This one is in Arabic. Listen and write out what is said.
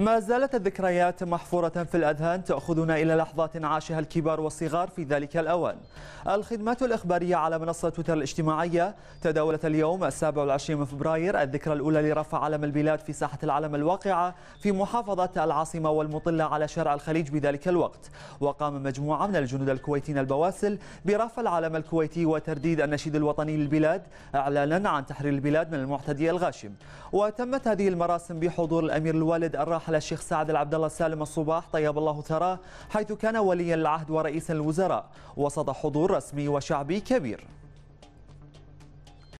ما زالت الذكريات محفورة في الأذهان تأخذنا إلى لحظات عاشها الكبار والصغار في ذلك الأوان الخدمات الإخبارية على منصة تويتر الاجتماعية تداولت اليوم السابع والعشرين من فبراير الذكرى الأولى لرفع علم البلاد في ساحة العلم الواقعة في محافظة العاصمة والمطلة على شارع الخليج بذلك الوقت وقام مجموعة من الجنود الكويتيين البواسل برفع العلم الكويتي وترديد النشيد الوطني للبلاد إعلانا عن تحرير البلاد من المعتدي الغاشم وتمت هذه المراسم بحضور الأمير الوالد الراحل رحل الشيخ سعد العبد الله السالم الصباح طيب الله ثراه حيث كان ولي العهد ورئيس الوزراء وسط حضور رسمي وشعبي كبير